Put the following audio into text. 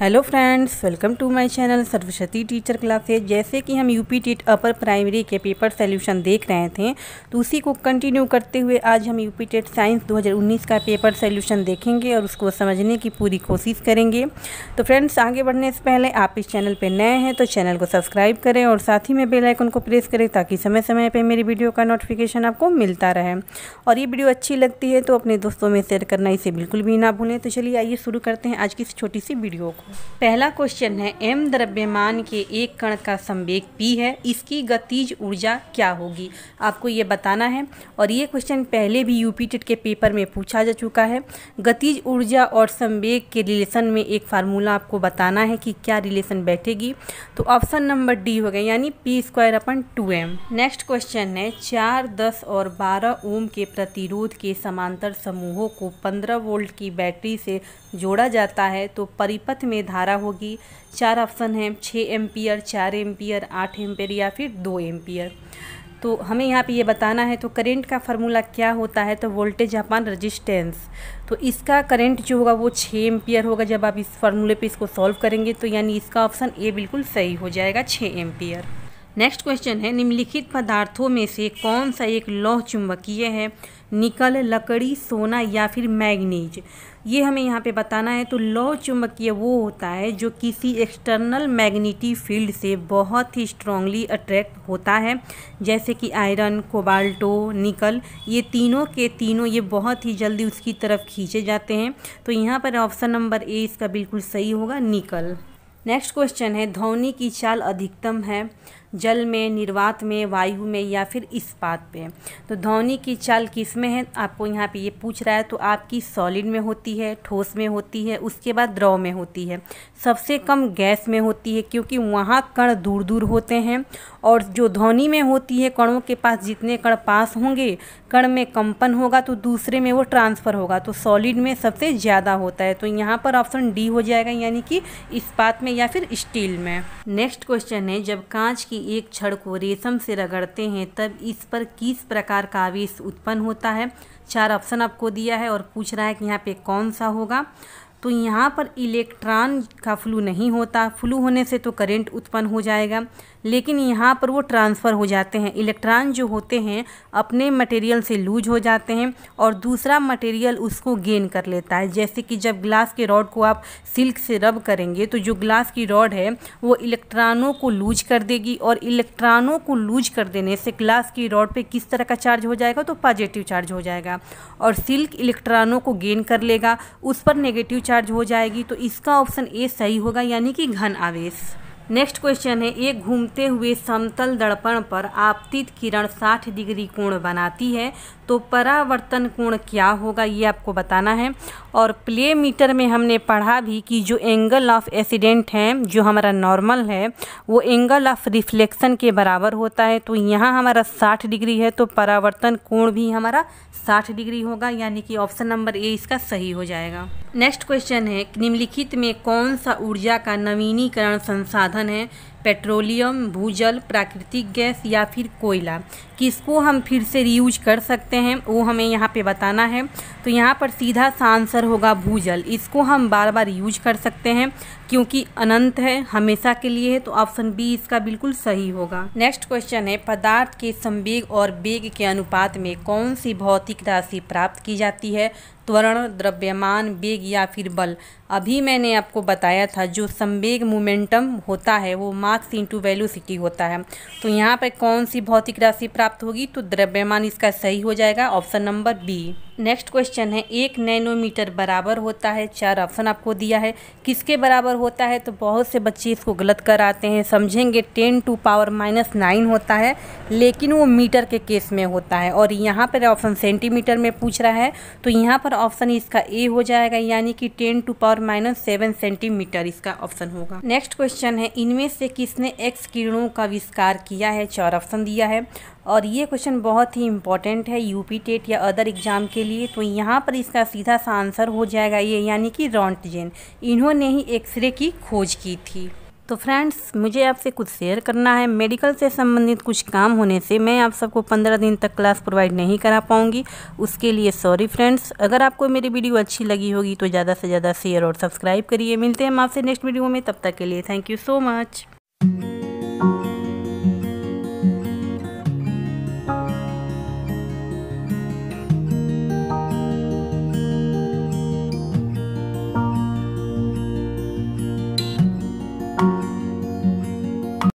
hello friends welcome to my channel सर्वशती teacher classes जैसे कि हम यूपी टेट अपर प्राइमरी के पेपर सोल्यूशन देख रहे थे तो उसी को कंटिन्यू करते हुए आज हम यूपी टेट साइंस 2019 का पेपर सोल्यूशन देखेंगे और उसको समझने की पूरी कोशिश करेंगे तो फ्रेंड्स आगे बढ़ने से पहले आप इस चैनल पर नए हैं तो चैनल को सब्सक्राइब करें और साथ ही में बेलाइकन को प्रेस करें ताकि समय समय पर मेरी वीडियो का नोटिफिकेशन आपको मिलता रहे और ये वीडियो अच्छी लगती है तो अपने दोस्तों में शेयर करना इसे बिल्कुल भी ना भूलें तो चलिए आइए शुरू करते हैं आज की इस छोटी सी वीडियो को पहला क्वेश्चन है एम द्रव्यमान के एक कण का संवेग पी है इसकी गतिज ऊर्जा क्या होगी आपको ये बताना है और ये क्वेश्चन पहले भी यूपी टेट के पेपर में पूछा जा चुका है गतिज ऊर्जा और संवेग के रिलेशन में एक फार्मूला आपको बताना है कि क्या रिलेशन बैठेगी तो ऑप्शन नंबर डी हो गया यानी P square upon two M next question है चार दस और बारह ओम के प्रतिरोध के समांतर समूहों को पंद्रह वोल्ट की बैटरी से जोड़ा जाता है तो परिपथ में में धारा होगी चार ऑप्शन हैं छः एम्पियर चार एम्पियर आठ एम्पियर या फिर दो एम्पियर तो हमें यहाँ पे ये बताना है तो करंट का फार्मूला क्या होता है तो वोल्टेज अपान रेजिस्टेंस तो इसका करंट जो होगा वो छः एम्पियर होगा जब आप इस फार्मूले पे इसको सॉल्व करेंगे तो यानी इसका ऑप्शन ए बिल्कुल सही हो जाएगा छः एम्पियर नेक्स्ट क्वेश्चन है निम्नलिखित पदार्थों में से कौन सा एक लौह चुंबकीय है निकल लकड़ी सोना या फिर मैग्नीज ये हमें यहाँ पे बताना है तो लौह चुंबकीय वो होता है जो किसी एक्सटर्नल मैग्नेटिक फील्ड से बहुत ही स्ट्रांगली अट्रैक्ट होता है जैसे कि आयरन कोबाल्टो निकल ये तीनों के तीनों ये बहुत ही जल्दी उसकी तरफ खींचे जाते हैं तो यहाँ पर ऑप्शन नंबर ए इसका बिल्कुल सही होगा निकल नेक्स्ट क्वेश्चन है ध्वनि की चाल अधिकतम है जल में निर्वात में वायु में या फिर इस्पात पे तो ध्वनि की चाल किस में है आपको यहाँ पे ये पूछ रहा है तो आपकी सॉलिड में होती है ठोस में होती है उसके बाद द्रव में होती है सबसे कम गैस में होती है क्योंकि वहाँ कण दूर दूर होते हैं और जो ध्वनि में होती है कणों के पास जितने कण पास होंगे कण में कंपन होगा तो दूसरे में वो ट्रांसफ़र होगा तो सॉलिड में सबसे ज़्यादा होता है तो यहाँ पर ऑप्शन डी हो जाएगा यानी कि इस्पात में या फिर स्टील में नेक्स्ट क्वेश्चन है जब कांच की की एक छड़ को रेशम से रगड़ते हैं तब इस पर किस प्रकार का आवेश उत्पन्न होता है चार ऑप्शन आपको दिया है और पूछ रहा है कि यहाँ पे कौन सा होगा तो यहाँ पर इलेक्ट्रॉन का फ्लू नहीं होता फ्लू होने से तो करंट उत्पन्न हो जाएगा लेकिन यहाँ पर वो ट्रांसफ़र हो जाते हैं इलेक्ट्रॉन जो होते हैं अपने मटेरियल से लूज हो जाते हैं और दूसरा मटेरियल उसको गेन कर लेता है जैसे कि जब ग्लास के रॉड को आप सिल्क से रब करेंगे तो जो ग्लास की रॉड है वो इलेक्ट्रॉनों को लूज कर देगी और इलेक्ट्रॉनों को लूज कर देने से ग्लास की रॉड पर किस तरह का चार्ज हो जाएगा तो पॉजिटिव चार्ज हो जाएगा और सिल्क इलेक्ट्रॉनों को गेन कर लेगा उस पर नेगेटिव चार्ज हो जाएगी तो इसका ऑप्शन ए सही होगा यानी कि घन आवेश नेक्स्ट क्वेश्चन है एक घूमते हुए समतल दर्पण पर आपतित किरण 60 डिग्री कोण बनाती है तो परावर्तन कोण क्या होगा ये आपको बताना है और प्ले मीटर में हमने पढ़ा भी कि जो एंगल ऑफ एसिडेंट है जो हमारा नॉर्मल है वो एंगल ऑफ रिफ्लेक्शन के बराबर होता है तो यहाँ हमारा 60 डिग्री है तो परावर्तन कोण भी हमारा 60 डिग्री होगा यानी कि ऑप्शन नंबर ए इसका सही हो जाएगा नेक्स्ट क्वेश्चन है निम्नलिखित में कौन सा ऊर्जा का नवीनीकरण संसाधन है पेट्रोलियम भूजल प्राकृतिक गैस या फिर कोयला किसको हम फिर से रीयूज कर सकते हैं वो हमें यहाँ पे बताना है तो यहाँ पर सीधा सा आंसर होगा भूजल इसको हम बार बार यूज कर सकते हैं क्योंकि अनंत है हमेशा के लिए है तो ऑप्शन बी इसका बिल्कुल सही होगा नेक्स्ट क्वेश्चन है पदार्थ के संवेग और वेग के अनुपात में कौन सी भौतिक राशि प्राप्त की जाती है त्वरण द्रव्यमान वेग या फिर बल अभी मैंने आपको बताया था जो संवेग मोमेंटम होता है वो मास मार्क्स इंटू वेलोसिटी होता है तो यहाँ पर कौन सी भौतिक राशि प्राप्त होगी तो द्रव्यमान इसका सही हो जाएगा option number B next question है एक नैनोमीटर बराबर होता है चार ऑप्शन आपको दिया है किसके बराबर होता है तो बहुत से बच्चे इसको गलत कर आते हैं समझेंगे ten to power minus nine होता है लेकिन वो मीटर के केस में होता है और यहाँ पर ऑप्शन सेंटीमीटर में पूछ रहा है तो यहाँ पर ऑप्शन इसका ए हो जाएगा यानी कि ten to power minus seven centimetre इसका ऑप्शन होगा नेक्स्ट क्वेश्चन है इनमें से किसने एक्स किरणों का आविष्कार किया है चार ऑप्शन दिया है और ये क्वेश्चन बहुत ही इम्पॉर्टेंट है यूपी टेट या अदर एग्ज़ाम के लिए तो यहाँ पर इसका सीधा सा आंसर हो जाएगा ये यानी कि रॉन्टजेन इन्होंने ही एक्सरे की खोज की थी तो फ्रेंड्स मुझे आपसे कुछ शेयर करना है मेडिकल से संबंधित कुछ काम होने से मैं आप सबको पंद्रह दिन तक क्लास प्रोवाइड नहीं करा पाऊंगी उसके लिए सॉरी फ्रेंड्स अगर आपको मेरी वीडियो अच्छी लगी होगी तो ज़्यादा से ज़्यादा शेयर और सब्सक्राइब करिए मिलते हैं हम आपसे नेक्स्ट वीडियो में तब तक के लिए थैंक यू सो मच